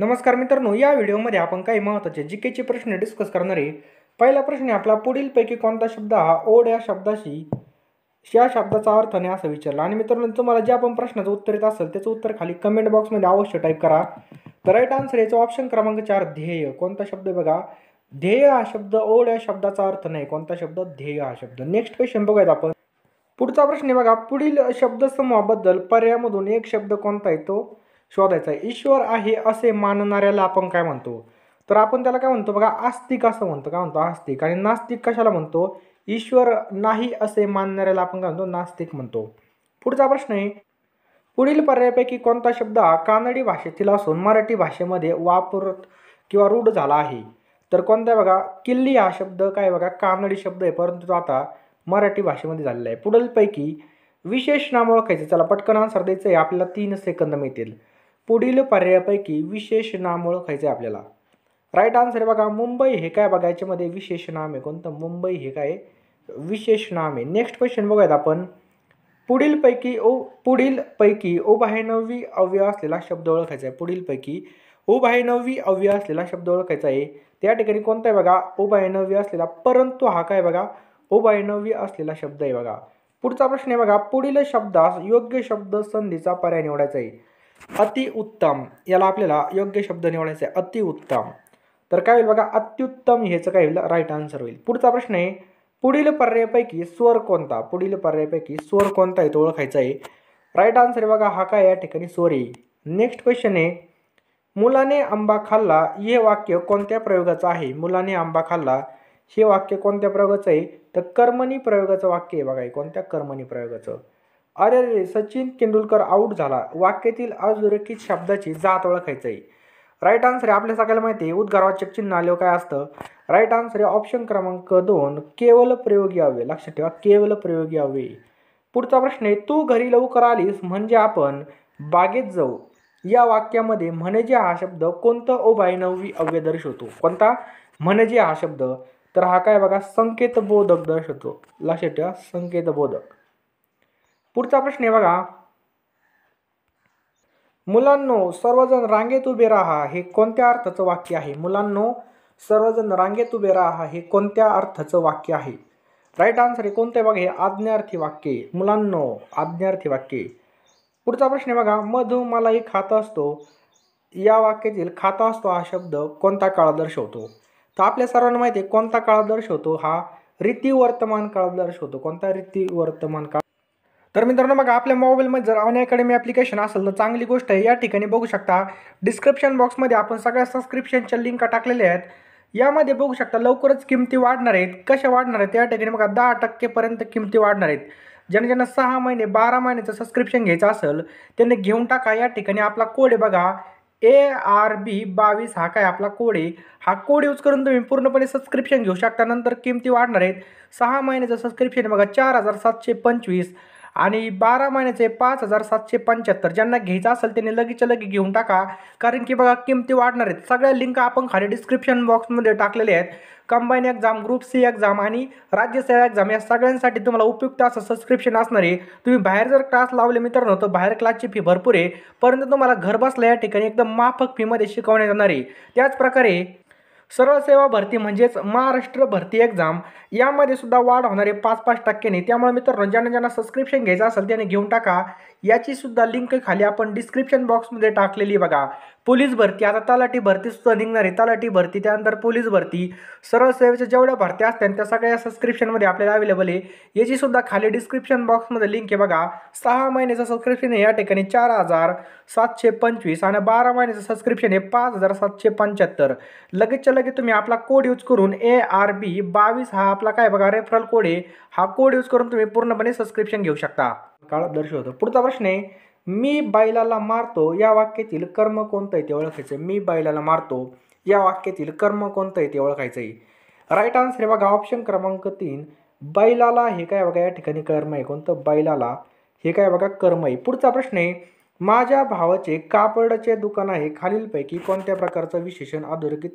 नमस्कार मित्रांनो या व्हिडिओमध्ये आपण काही महत्त्वाचे जिकेचे प्रश्न डिस्कस करणार आहे पहिला प्रश्न आहे आपला पुढीलपैकी कोणता शब्द हा ओढ या शब्दाशी या शब्दाचा अर्थ नाही असं विचारला आणि मित्रांनो तुम्हाला ज्या आपण प्रश्नाचं उत्तर येत असेल त्याचं उत्तर खाली कमेंट बॉक्समध्ये अवश्य टाईप करा तर राईट आन्सर याचा ऑप्शन क्रमांक चार ध्येय कोणता शब्द बघा ध्येय हा शब्द ओढ या शब्दाचा अर्थ नाही कोणता शब्द ध्येय हा शब्द नेक्स्ट क्वेश्चन बघूयात आपण पुढचा प्रश्न आहे बघा पुढील शब्दसमूहाबद्दल पर्यायामधून एक शब्द कोणता येतो शोधायचा आहे ईश्वर आहे असे मानणाऱ्याला आपण काय म्हणतो तर आपण त्याला काय म्हणतो बघा आस्तिक असं म्हणतो काय म्हणतो आस्तिक आणि नास्तिक कशाला म्हणतो ईश्वर नाही असे मानणाऱ्याला आपण काय म्हणतो नास्तिक म्हणतो पुढचा प्रश्न आहे पुढील पर्यायापैकी कोणता शब्द हा कानडी भाषेतील असून मराठी भाषेमध्ये वापर किंवा रूढ झाला आहे तर कोणता बघा किल्ली हा शब्द काय बघा कानडी शब्द आहे परंतु तो आता मराठी भाषेमध्ये झालेला आहे पुढीलपैकी विशेष नाम ओळखायचं चला पटकन आन्सर द्यायचं आहे आपल्याला तीन सेकंद मिळतील पुढील पर्यायापैकी विशेष नाम ओळखायचे आपल्याला राईट आन्सर बघा मुंबई हे काय बघा याच्यामध्ये विशेष नाम आहे कोणतं मुंबई हे काय विशेष नाम आहे नेक्स्ट क्वेश्चन बघूयात आपण पुढील पैकी ओ पुढील पुढीलपैकी उभायनवी अव्यय असलेला शब्द ओळखायचा आहे पुढीलपैकी नववी अव्यय असलेला शब्द ओळखायचा आहे त्या ठिकाणी कोणता आहे बघा उभायनवी असलेला परंतु हा काय बघा उभायनवी असलेला शब्द आहे बघा पुढचा प्रश्न आहे बघा पुढील शब्दास योग्य शब्द संधीचा पर्याय निवडायचा आहे अतिउत्तम याला आपल्याला योग्य शब्द निवडायचा आहे अतिउत्तम तर काय होईल बघा अत्युत्तम ह्याचं काय होईल राईट आन्सर होईल पुढचा प्रश्न आहे पुढील पर्यायापैकी स्वर कोणता पुढील पर्यायापैकी स्वर कोणता आहे तो ओळखायचा आहे राईट आन्सर आहे बघा हा काय या ठिकाणी स्वर आहे नेक्स्ट क्वेश्चन आहे मुलाने आंबा खाल्ला हे वाक्य कोणत्या प्रयोगाचं आहे मुलाने आंबा खाल्ला हे वाक्य कोणत्या प्रयोगाचं आहे तर कर्मणी प्रयोगाचं वाक्य आहे बघा कोणत्या कर्मणी प्रयोगाचं अरे अरे सचिन तेंडुलकर आऊट झाला वाक्यातील अधोरेखित शब्दाची जात ओळखायचं आहे राईट आन्सर आहे आपल्या सगळ्याला माहिती आहे उद्गारवाचक चिन्ह आले काय असतं राईट आन्सर आहे ऑप्शन क्रमांक दोन केवल प्रयोगी हवे लक्षात ठेवा केवल प्रयोगी हवे पुढचा प्रश्न आहे तू घरी लवकर आलीस म्हणजे आपण बागेत जाऊ या वाक्यामध्ये म्हणजे हा शब्द कोणतं ओभाय नववी अव्यय दर्शवतो कोणता म्हणजे हा शब्द तर हा काय बघा संकेतबोधक दर्शवतो लक्षात ठेवा संकेतबोधक पुढचा प्रश्न आहे बघा मुलांनो सर्वजण रांगेत उभे राहा हे कोणत्या अर्थाचं वाक्य आहे मुलांनो सर्वजण रांगेत उभे राहा हे कोणत्या अर्थाचं वाक्य आहे राईट आन्सर हे कोणते बघा हे आज्ञार्थी वाक्य मुलांनो आज्ञार्थी वाक्य पुढचा प्रश्न आहे बघा मधु मलाही एक असतो या वाक्यातील खाता असतो हा शब्द कोणता काळ दर्शवतो तर आपल्या सर्वांना माहिती आहे कोणता काळ दर्शवतो हा रीती वर्तमान काळ दर्शवतो कोणता रीती वर्तमान काळ तर मित्रांनो मग आपल्या मोबाईलमध्ये जर अन अकॅडमी ॲप्लिकेशन असेल तर चांगली गोष्ट आहे या ठिकाणी बघू शकता डिस्क्रिप्शन बॉक्समध्ये आपण सगळ्या सबस्क्रिप्शनच्या लिंका टाकलेल्या आहेत यामध्ये बघू शकता लवकरच किमती वाढणार आहेत कशा वाढणार आहेत या ठिकाणी बघा दहा टक्केपर्यंत किमती वाढणार आहेत ज्यांना ज्यांना सहा महिने बारा महिन्याचं सबस्क्रिप्शन घ्यायचं असेल त्यांनी घेऊन टाका या ठिकाणी आपला कोड आहे बघा ए आर बी बावीस हा काय आपला कोड आहे हा कोड यूज करून तुम्ही पूर्णपणे सबस्क्रिप्शन घेऊ शकता नंतर किमती वाढणार आहेत सहा महिन्याचं सबस्क्रिप्शन बघा चार हजार सातशे पंचवीस आणि बारा महिन्याचे पाच हजार सातशे पंच्याहत्तर ज्यांना घ्यायचं असेल त्यांनी लगेच लगेच घेऊन टाका कारण की बघा किमती वाढणार आहेत सगळ्या लिंक आपण खाली डिस्क्रिप्शन बॉक्समध्ये टाकलेले आहेत combine exam group C exam आणि सेवा एक्झाम या सगळ्यांसाठी तुम्हाला उपयुक्त असं सबस्क्रिप्शन असणार आहे तुम्ही बाहेर जर क्लास लावले मित्रांनो तर बाहेर क्लासची फी भरपूर आहे परंतु तुम्हाला घर या ठिकाणी एकदम माफक फीमध्ये शिकवण्यात येणार आहे त्याचप्रकारे सरळ सेवा भरती म्हणजेच महाराष्ट्र भरती एक्झाम यामध्ये सुद्धा वाढ होणारे पाच पाच नाही त्यामुळे मित्रांनो ज्यांना ज्यांना सबस्क्रिप्शन घ्यायचं असेल त्याने घेऊन टाका याची सुद्धा लिंक खाली आपण डिस्क्रिप्शन बॉक्समध्ये टाकलेली बघा पोलीस भरती आता तलाठी भरती सुद्धा निघणार आहे तलाठी भरती त्यानंतर पोलीस भरती सरळ सेवेच्या जेवढ्या भरती असतात त्या सगळ्या सबस्क्रिप्शनमध्ये आपल्याला अवेलेबल आहे याची सुद्धा खाली डिस्क्रिप्शन बॉक्समध्ये लिंक आहे बघा सहा महिन्याचं सबस्क्रिप्शन आहे या ठिकाणी चार हजार सातशे पंचवीस आणि बारा महिन्याचं सबस्क्रिप्शन आहे पाच हजार सातशे पंच्याहत्तर लगेचच्या लगेच तुम्ही आपला कोड यूज करून ए आर बी बावीस हा आपला काय बघा रेफरल कोड आहे हा कोड यूज करून तुम्ही पूर्णपणे सबस्क्रिप्शन घेऊ शकता काळात दर्शवतो पुढचा प्रश्न आहे मी बैलाला मारतो या वाक्यातील कर्म कोणतं आहे ते ओळखायचं मी बैलाला मारतो या वाक्यातील कर्म कोणतं आहे ते ओळखायचं आहे राईट आन्सर आहे बघा ऑप्शन क्रमांक तीन बैलाला हे काय बघा या ठिकाणी कर्म आहे कोणतं बैलाला हे काय बघा कर्म आहे पुढचा प्रश्न आहे माझ्या भावाचे कापडचे दुकान आहे खालीलपैकी कोणत्या प्रकारचं विशेषण अधोरेखित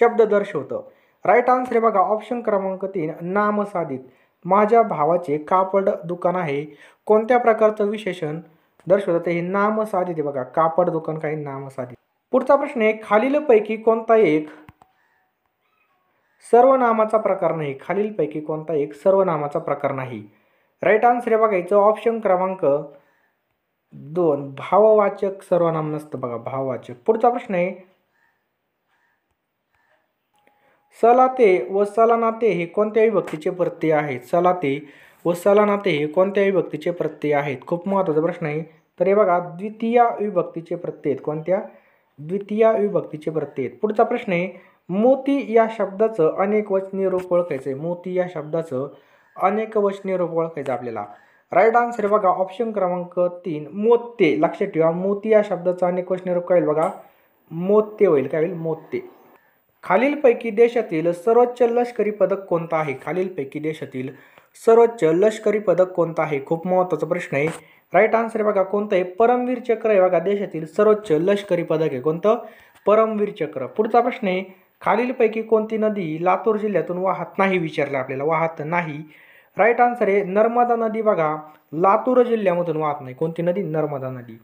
शब्द दर्शवतं राईट आन्सर आहे बघा ऑप्शन क्रमांक तीन नामसाधित माझ्या भावाचे कापड दुकान आहे कोणत्या प्रकारचं विशेषण दर्शवतं हे नाम साधित बघा कापड दुकान काही नाम साधी पुढचा प्रश्न आहे खालीलपैकी कोणता एक सर्वनामाचा प्रकार नाही खालीलपैकी कोणता एक सर्वनामाचा प्रकार नाही राईट आन्सर हे बघायचं ऑप्शन क्रमांक दोन भाववाचक सर्वनाम नसतं बघा भाववाचक पुढचा प्रश्न आहे सलाते व सलानाते हे कोणत्या विभक्तीचे प्रत्यय आहेत सलाते व सलानाते हे कोणत्या विभक्तीचे प्रत्यय आहेत खूप महत्त्वाचा प्रश्न आहे तर हे बघा द्वितीय विभक्तीचे प्रत्यय आहेत कोणत्या द्वितीय विभक्तीचे प्रत्यय आहेत पुढचा प्रश्न आहे मोती या शब्दाचं अनेक वचनी रूप ओळखायचं आहे मोती या शब्दाचं अनेक वचनी रूप ओळखायचं आपल्याला राईट आन्सर आहे बघा ऑप्शन क्रमांक तीन मोत्ते लक्षात ठेवा मोती या शब्दाचं अनेक वचनी रूप काय होईल बघा मोत्ते होईल काय होईल मोत्ते खालीलपैकी देशातील सर्वोच्च लष्करी पदक कोणतं आहे खालीलपैकी देशातील सर्वोच्च लष्करी पदक कोणतं आहे खूप महत्त्वाचा प्रश्न आहे राईट आन्सर बघा कोणतं आहे परमवीर चक्र आहे बघा देशातील सर्वोच्च लष्करी पदक आहे कोणतं परमवीर चक्र पुढचा प्रश्न आहे खालीलपैकी कोणती नदी लातूर जिल्ह्यातून वाहत नाही विचारलं आपल्याला वाहत नाही राईट आन्सर आहे नर्मदा नदी बघा लातूर जिल्ह्यामधून वाहत नाही कोणती नदी नर्मदा नदी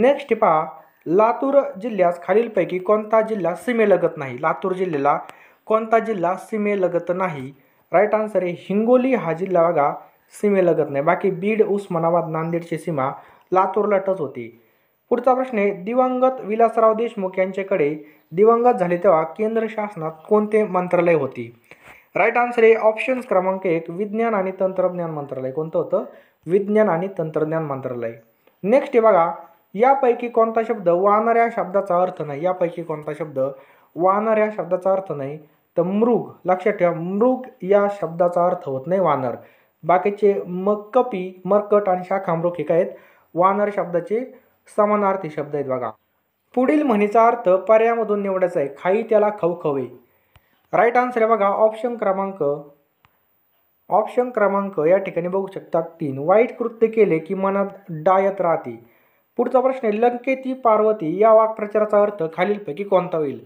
नेक्स्ट पहा लातूर जिल्ह्यास खालीलपैकी कोणता जिल्हा सीमेलगत नाही लातूर जिल्ह्याला कोणता जिल्हा सीमेलगत नाही राईट आन्सर आहे हिंगोली हा जिल्हा बघा सीमेलगत नाही बाकी बीड उस्मानाबाद नांदेडची सीमा लातूरला टच होती पुढचा प्रश्न आहे दिवंगत विलासराव देशमुख यांच्याकडे दिवंगत झाले तेव्हा केंद्र शासनात कोणते मंत्रालय होती राईट आन्सर आहे ऑप्शन्स क्रमांक एक विज्ञान आणि तंत्रज्ञान मंत्रालय कोणतं होतं विज्ञान आणि तंत्रज्ञान मंत्रालय नेक्स्ट आहे बघा यापैकी कोणता शब्द वानर या शब्दाचा अर्थ नाही यापैकी कोणता शब्द वानर या शब्दाचा अर्थ नाही तर मृग लक्षात ठेवा मृग या शब्दाचा अर्थ होत नाही वानर बाकीचे मकपी मरकट आणि मृग हे काय आहेत वानर शब्दाचे समानार्थी शब्द आहेत बघा पुढील म्हणीचा अर्थ पर्यायामधून निवडायचा आहे खाई त्याला खवखवे राईट आन्सर आहे बघा ऑप्शन क्रमांक ऑप्शन क्रमांक या ठिकाणी बघू शकतात तीन वाईट कृत्य केले की मनात डायत राहते पुढचा प्रश्न आहे लंकेती पार्वती या वाक्प्रचाराचा अर्थ खालीलपैकी कोणता होईल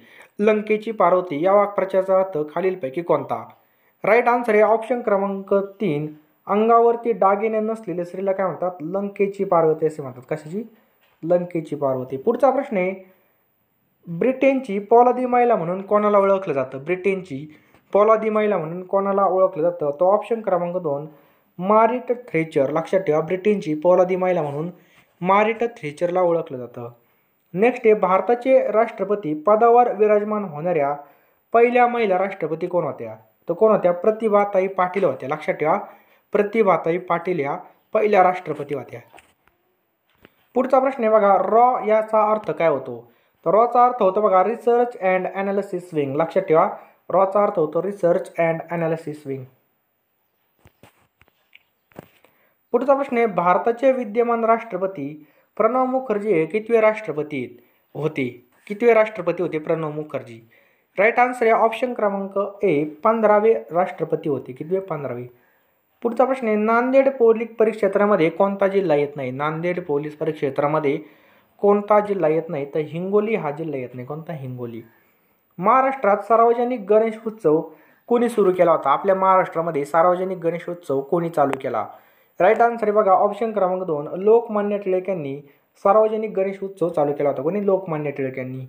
लंकेची पार्वती या वाक्प्रचाराचा अर्थ खालीलपैकी कोणता राईट आन्सर आहे ऑप्शन क्रमांक तीन अंगावरती दागिने नसलेले स्त्रीला काय म्हणतात लंकेची पार्वती असे म्हणतात कशाची लंकेची पार्वती पुढचा प्रश्न आहे ब्रिटेनची पोलादी महिला म्हणून कोणाला ओळखलं जातं ब्रिटेनची पोलादी महिला म्हणून कोणाला ओळखलं जातं तो ऑप्शन क्रमांक दोन मारिट थ्रेचर लक्षात ठेवा ब्रिटेनची पोलादी महिला म्हणून मारिट थ्रेचरला ओळखलं जातं नेक्स्ट आहे भारताचे राष्ट्रपती पदावर विराजमान होणाऱ्या पहिल्या महिला राष्ट्रपती कोण होत्या तर कोण होत्या प्रतिभाताई पाटील होत्या लक्षात ठेवा प्रतिभाताई पाटील या पहिल्या राष्ट्रपती होत्या पुढचा प्रश्न आहे बघा रॉ याचा अर्थ काय होतो तर रॉचा अर्थ होतो बघा रिसर्च अँड अनालिसिस विंग लक्षात ठेवा रॉचा अर्थ होतो रिसर्च अँड अनालिसिस विंग पुढचा प्रश्न आहे भारताचे विद्यमान राष्ट्रपती प्रणव मुखर्जी हे कितवे राष्ट्रपती होते कितवे राष्ट्रपती होते प्रणव मुखर्जी राईट आन्सर आहे ऑप्शन क्रमांक ए पंधरावे राष्ट्रपती होते कितवे पंधरावे पुढचा प्रश्न आहे नांदेड पोलीस परिक्षेत्रामध्ये कोणता जिल्हा येत नाही नांदेड पोलीस परिक्षेत्रामध्ये कोणता जिल्हा येत नाही तर हिंगोली हा जिल्हा येत नाही कोणता हिंगोली महाराष्ट्रात सार्वजनिक गणेश उत्सव कोणी सुरू केला होता आपल्या महाराष्ट्रामध्ये सार्वजनिक गणेशोत्सव कोणी चालू केला राईट आन्सर बघा ऑप्शन क्रमांक दोन लोकमान्य टिळक यांनी सार्वजनिक गणेश उत्सव चालू केला होता कोणी लोकमान्य टिळक यांनी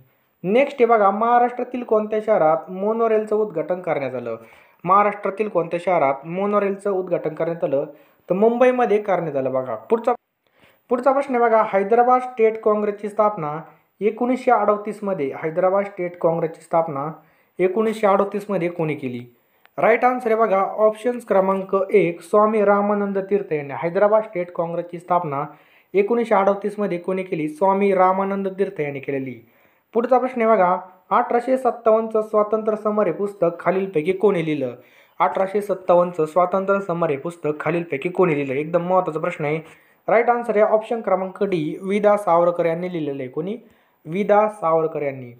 नेक्स्ट आहे बघा महाराष्ट्रातील कोणत्या शहरात मोनोरेलचं उद्घाटन करण्यात आलं महाराष्ट्रातील कोणत्या शहरात मोनोरेलचं उद्घाटन करण्यात आलं तर मुंबईमध्ये करण्यात आलं बघा पुढचा पुढचा प्रश्न आहे बघा हैदराबाद स्टेट काँग्रेसची स्थापना एकोणीसशे अडतीसमध्ये हैदराबाद स्टेट काँग्रेसची स्थापना एकोणीसशे अडतीसमध्ये कोणी केली राईट आन्सर आहे बघा ऑप्शन्स क्रमांक एक स्वामी रामानंद तीर्थ यांनी हैदराबाद स्टेट काँग्रेसची स्थापना एकोणीसशे अडतीसमध्ये कोणी केली स्वामी रामानंद तीर्थ यांनी केलेली पुढचा प्रश्न आहे बघा अठराशे सत्तावन्नचं स्वातंत्र्य समर हे पुस्तक खालीलपैकी कोणी लिहिलं अठराशे सत्तावन्नचं स्वातंत्र्य समर हे पुस्तक खालीलपैकी कोणी लिहिलं एकदम महत्त्वाचा प्रश्न आहे राईट आन्सर आहे ऑप्शन क्रमांक डी विदा सावरकर यांनी लिहिलेलं आहे कोणी विदा सावरकर यांनी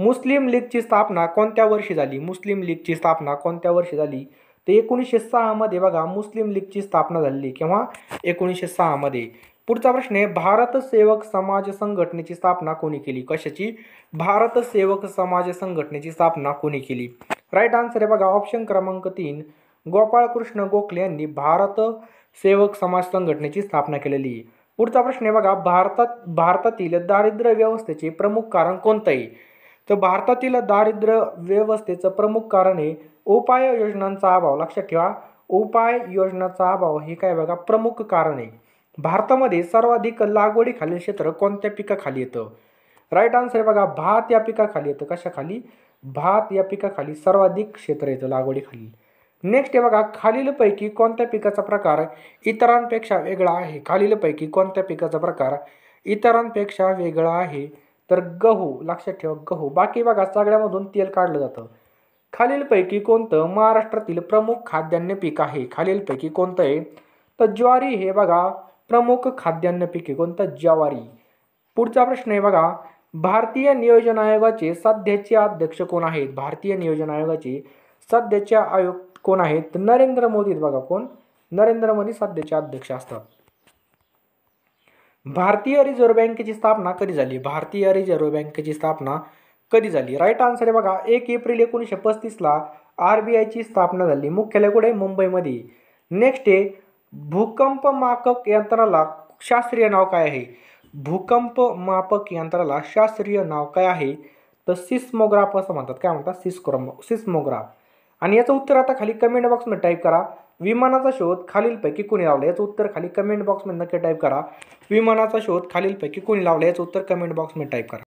मुस्लिम लीगची स्थापना कोणत्या वर्षी झाली मुस्लिम लीगची स्थापना कोणत्या वर्षी झाली तर एकोणीसशे सहामध्ये बघा मुस्लिम लीगची स्थापना झाली किंवा एकोणीसशे सहामध्ये पुढचा प्रश्न आहे भारत सेवक समाज संघटनेची स्थापना कोणी केली कशाची भारत सेवक समाज संघटनेची स्थापना कोणी केली राईट आन्सर आहे बघा ऑप्शन क्रमांक तीन गोपाळकृष्ण गोखले यांनी भारत सेवक समाज संघटनेची स्थापना केलेली पुढचा प्रश्न आहे बघा भारतात भारतातील दारिद्र्य व्यवस्थेचे प्रमुख कारण कोणतं तर भारतातील दारिद्र्य व्यवस्थेचं प्रमुख कारण हे उपाय योजनांचा अभाव लक्षात ठेवा उपाय योजनांचा अभाव हे काय बघा प्रमुख कारण आहे भारतामध्ये सर्वाधिक लागवडीखालील क्षेत्र कोणत्या पिकाखाली येतं राईट आन्सर आहे बघा भात या पिकाखाली येतं कशाखाली भात या पिकाखाली सर्वाधिक क्षेत्र येतं लागवडीखाली नेक्स्ट आहे बघा खालीलपैकी कोणत्या पिकाचा प्रकार इतरांपेक्षा वेगळा आहे खालीलपैकी कोणत्या पिकाचा प्रकार इतरांपेक्षा वेगळा आहे तर गहू लक्षात ठेवा गहू बाकी बघा सगळ्यामधून तेल काढलं जातं खालीलपैकी कोणतं महाराष्ट्रातील प्रमुख खाद्यान्न पीक आहे खालीलपैकी कोणतं आहे तर ज्वारी हे बघा प्रमुख खाद्यान्न पीक आहे कोणतं ज्वारी पुढचा प्रश्न आहे बघा भारतीय नियोजन आयोगाचे सध्याचे अध्यक्ष कोण आहेत भारतीय नियोजन आयोगाचे सध्याचे आयोग कोण आहेत नरेंद्र मोदी बघा कोण नरेंद्र मोदी सध्याचे अध्यक्ष असतात भारतीय रिझर्व्ह बँकेची स्थापना कधी झाली भारतीय रिझर्व्ह बँकेची स्थापना कधी झाली राईट आन्सर आहे बघा एक एप्रिल एकोणीसशे पस्तीसला आर बी आयची स्थापना झाली मुख्यालय कुठे मुंबईमध्ये नेक्स्ट आहे भूकंप मापक यंत्राला शास्त्रीय नाव काय आहे भूकंप मापक यंत्राला शास्त्रीय नाव काय आहे तर सिस्मोग्राफ असं म्हणतात काय म्हणतात सिस्क्रम सिस्मोग्राफ आणि याचं उत्तर आता खाली कमेंट बॉक्समध्ये टाईप करा विमानाचा शोध खालीलपैकी कोणी लावला याचं उत्तर खाली कमेंट बॉक्समध्ये नक्की टाईप करा विमानाचा शोध खालीलपैकी कोणी लावला याचं उत्तर कमेंट बॉक्समध्ये टाईप करा